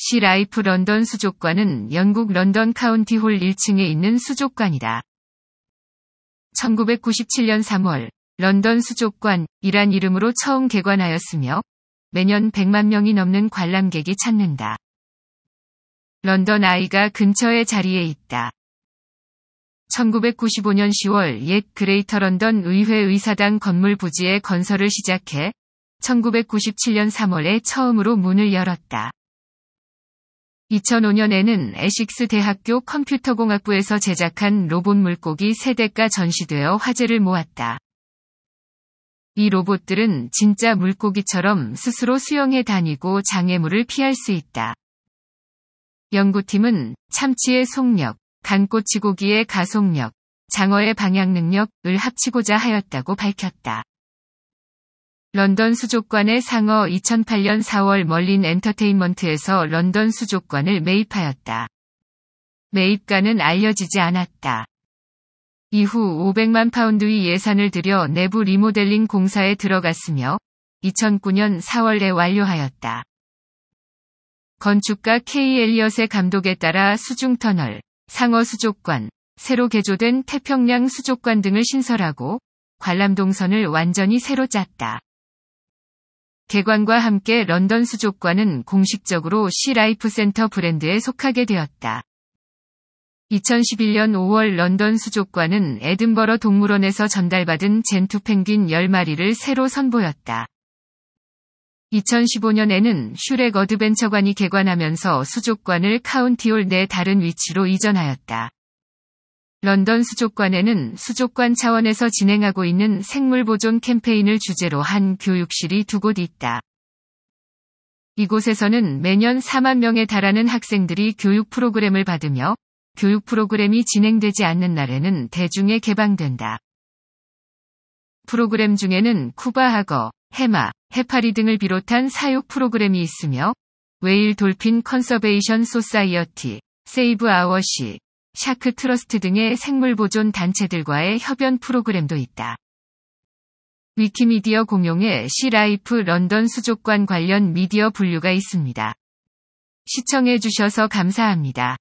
시 라이프 런던 수족관은 영국 런던 카운티홀 1층에 있는 수족관이다. 1997년 3월 런던 수족관이란 이름으로 처음 개관하였으며 매년 100만 명이 넘는 관람객이 찾는다. 런던 아이가 근처에 자리에 있다. 1995년 10월 옛 그레이터 런던 의회 의사당 건물 부지에 건설을 시작해 1997년 3월에 처음으로 문을 열었다. 2005년에는 에식스 대학교 컴퓨터공학부에서 제작한 로봇 물고기 3대가 전시되어 화제를 모았다. 이 로봇들은 진짜 물고기처럼 스스로 수영해 다니고 장애물을 피할 수 있다. 연구팀은 참치의 속력, 간꼬치고기의 가속력, 장어의 방향 능력을 합치고자 하였다고 밝혔다. 런던 수족관의 상어 2008년 4월 멀린 엔터테인먼트에서 런던 수족관을 매입하였다. 매입가는 알려지지 않았다. 이후 500만 파운드의 예산을 들여 내부 리모델링 공사에 들어갔으며 2009년 4월에 완료하였다. 건축가 K. 엘리엇의 감독에 따라 수중터널, 상어 수족관, 새로 개조된 태평양 수족관 등을 신설하고 관람동선을 완전히 새로 짰다. 개관과 함께 런던 수족관은 공식적으로 시라이프 센터 브랜드에 속하게 되었다. 2011년 5월 런던 수족관은 에든버러 동물원에서 전달받은 젠투 펭귄 10마리를 새로 선보였다. 2015년에는 슈렉 어드벤처관이 개관하면서 수족관을 카운티올내 다른 위치로 이전하였다. 런던 수족관에는 수족관 차원에서 진행하고 있는 생물 보존 캠페인을 주제로 한 교육실이 두 곳 있다. 이곳에서는 매년 4만 명에 달하는 학생들이 교육 프로그램을 받으며 교육 프로그램이 진행되지 않는 날에는 대중에 개방된다. 프로그램 중에는 쿠바 하거, 해마, 해파리 등을 비롯한 사육 프로그램이 있으며 웨일 돌핀 컨서베이션 소사이어티, 세이브 아워시, 샤크 트러스트 등의 생물 보존 단체들과의 협연 프로그램도 있다. 위키미디어 공용의 시라이프 런던 수족관 관련 미디어 분류가 있습니다. 시청해주셔서 감사합니다.